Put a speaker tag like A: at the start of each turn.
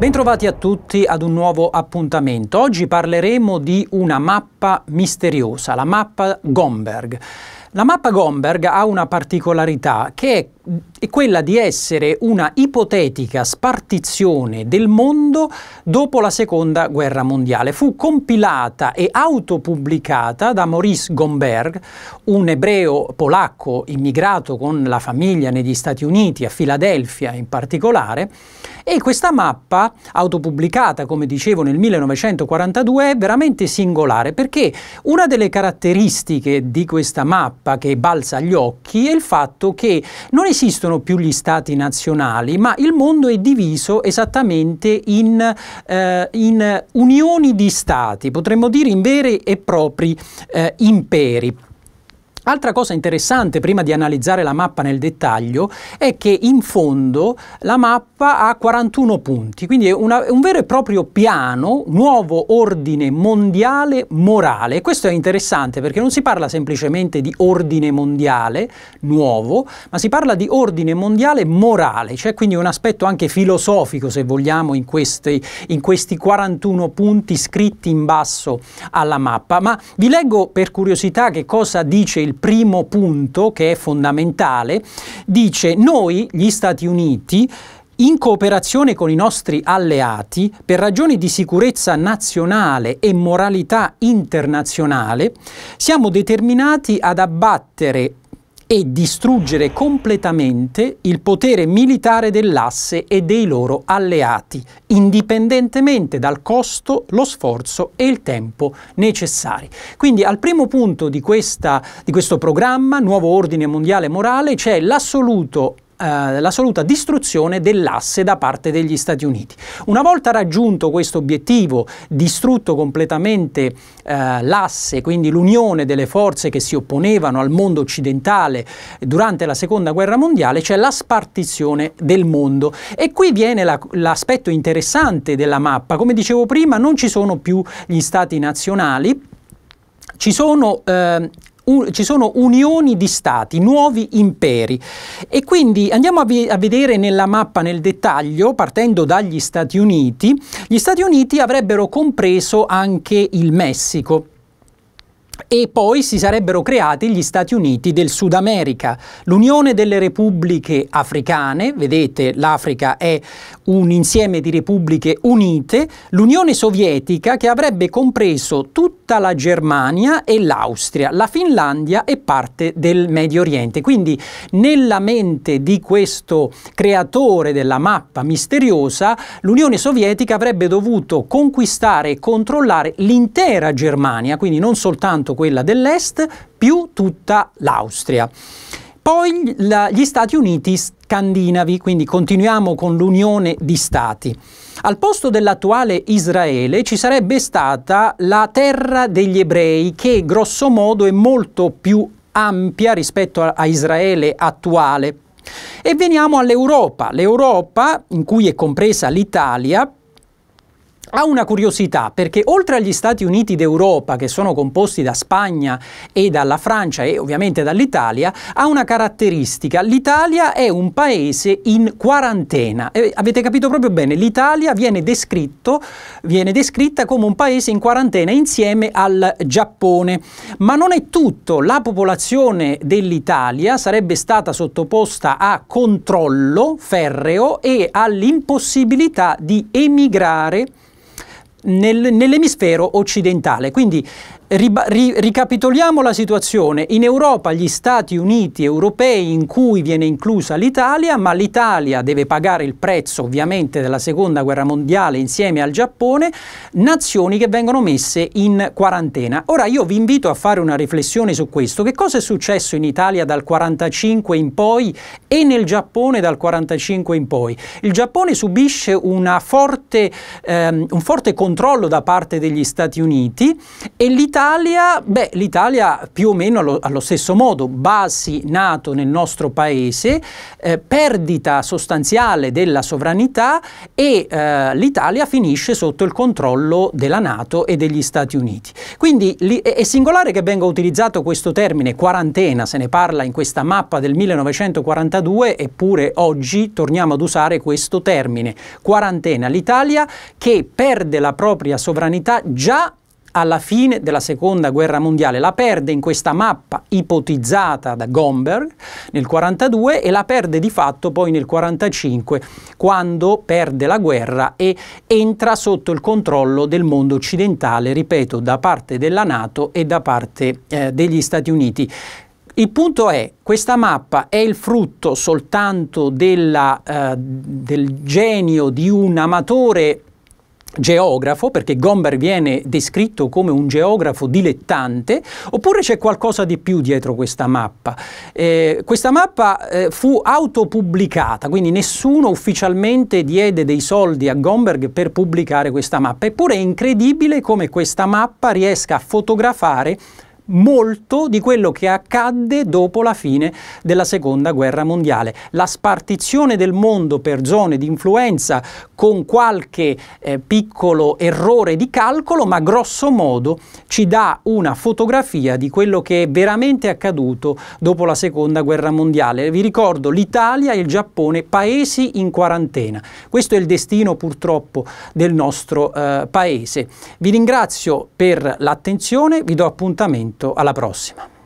A: Bentrovati a tutti ad un nuovo appuntamento. Oggi parleremo di una mappa misteriosa, la mappa Gomberg. La mappa Gomberg ha una particolarità che è è quella di essere una ipotetica spartizione del mondo dopo la seconda guerra mondiale. Fu compilata e autopubblicata da Maurice Gomberg, un ebreo polacco immigrato con la famiglia negli Stati Uniti, a Filadelfia in particolare, e questa mappa, autopubblicata come dicevo nel 1942, è veramente singolare perché una delle caratteristiche di questa mappa che balza agli occhi è il fatto che non è esistono più gli stati nazionali, ma il mondo è diviso esattamente in, eh, in unioni di stati, potremmo dire in veri e propri eh, imperi. Altra cosa interessante, prima di analizzare la mappa nel dettaglio, è che in fondo la mappa ha 41 punti, quindi è una, un vero e proprio piano, nuovo ordine mondiale morale. Questo è interessante perché non si parla semplicemente di ordine mondiale nuovo, ma si parla di ordine mondiale morale, cioè quindi un aspetto anche filosofico, se vogliamo, in questi, in questi 41 punti scritti in basso alla mappa. Ma vi leggo per curiosità che cosa dice il il primo punto che è fondamentale, dice noi, gli Stati Uniti, in cooperazione con i nostri alleati, per ragioni di sicurezza nazionale e moralità internazionale, siamo determinati ad abbattere e distruggere completamente il potere militare dell'asse e dei loro alleati, indipendentemente dal costo, lo sforzo e il tempo necessari. Quindi al primo punto di, questa, di questo programma, Nuovo Ordine Mondiale Morale, c'è l'assoluto eh, l'assoluta distruzione dell'asse da parte degli Stati Uniti. Una volta raggiunto questo obiettivo, distrutto completamente eh, l'asse, quindi l'unione delle forze che si opponevano al mondo occidentale durante la Seconda Guerra Mondiale, c'è cioè la spartizione del mondo. E qui viene l'aspetto interessante della mappa. Come dicevo prima, non ci sono più gli stati nazionali, ci sono eh, un, ci sono unioni di stati, nuovi imperi. E quindi andiamo a, vi, a vedere nella mappa nel dettaglio, partendo dagli Stati Uniti, gli Stati Uniti avrebbero compreso anche il Messico e poi si sarebbero creati gli Stati Uniti del Sud America, l'Unione delle Repubbliche Africane, vedete l'Africa è un insieme di repubbliche unite, l'Unione Sovietica che avrebbe compreso tutta la Germania e l'Austria, la Finlandia e parte del Medio Oriente. Quindi nella mente di questo creatore della mappa misteriosa, l'Unione Sovietica avrebbe dovuto conquistare e controllare l'intera Germania, quindi non soltanto soltanto quella dell'est più tutta l'Austria. Poi la, gli Stati Uniti scandinavi, quindi continuiamo con l'unione di stati. Al posto dell'attuale Israele ci sarebbe stata la terra degli ebrei che grosso modo è molto più ampia rispetto a, a Israele attuale. E veniamo all'Europa, l'Europa in cui è compresa l'Italia ha una curiosità perché oltre agli Stati Uniti d'Europa che sono composti da Spagna e dalla Francia e ovviamente dall'Italia ha una caratteristica l'Italia è un paese in quarantena eh, avete capito proprio bene l'Italia viene, viene descritta come un paese in quarantena insieme al Giappone ma non è tutto la popolazione dell'Italia sarebbe stata sottoposta a controllo ferreo e all'impossibilità di emigrare nel, nell'emisfero occidentale. Quindi riba, ri, ricapitoliamo la situazione. In Europa gli Stati Uniti europei in cui viene inclusa l'Italia, ma l'Italia deve pagare il prezzo ovviamente della Seconda Guerra Mondiale insieme al Giappone, nazioni che vengono messe in quarantena. Ora io vi invito a fare una riflessione su questo. Che cosa è successo in Italia dal 1945 in poi e nel Giappone dal 1945 in poi? Il Giappone subisce forte, ehm, un forte controllo controllo da parte degli Stati Uniti e l'Italia, beh, l'Italia più o meno allo, allo, stesso modo, basi NATO nel nostro paese, eh, perdita sostanziale della sovranità e eh, l'Italia finisce sotto il controllo della NATO e degli Stati Uniti. Quindi li, è singolare che venga utilizzato questo termine quarantena, se ne parla in questa mappa del 1942, eppure oggi torniamo ad usare questo termine, quarantena. L'Italia che perde la propria sovranità già alla fine della seconda guerra mondiale. La perde in questa mappa ipotizzata da Gomberg nel 1942 e la perde di fatto poi nel 1945 quando perde la guerra e entra sotto il controllo del mondo occidentale, ripeto, da parte della Nato e da parte eh, degli Stati Uniti. Il punto è, questa mappa è il frutto soltanto della, eh, del genio di un amatore geografo, perché Gomber viene descritto come un geografo dilettante, oppure c'è qualcosa di più dietro questa mappa? Eh, questa mappa eh, fu autopubblicata, quindi nessuno ufficialmente diede dei soldi a Gomberg per pubblicare questa mappa, eppure è incredibile come questa mappa riesca a fotografare molto di quello che accadde dopo la fine della seconda guerra mondiale. La spartizione del mondo per zone di influenza con qualche eh, piccolo errore di calcolo, ma grosso modo ci dà una fotografia di quello che è veramente accaduto dopo la seconda guerra mondiale. Vi ricordo l'Italia e il Giappone, paesi in quarantena. Questo è il destino purtroppo del nostro eh, paese. Vi ringrazio per l'attenzione, vi do appuntamento appuntamento alla prossima.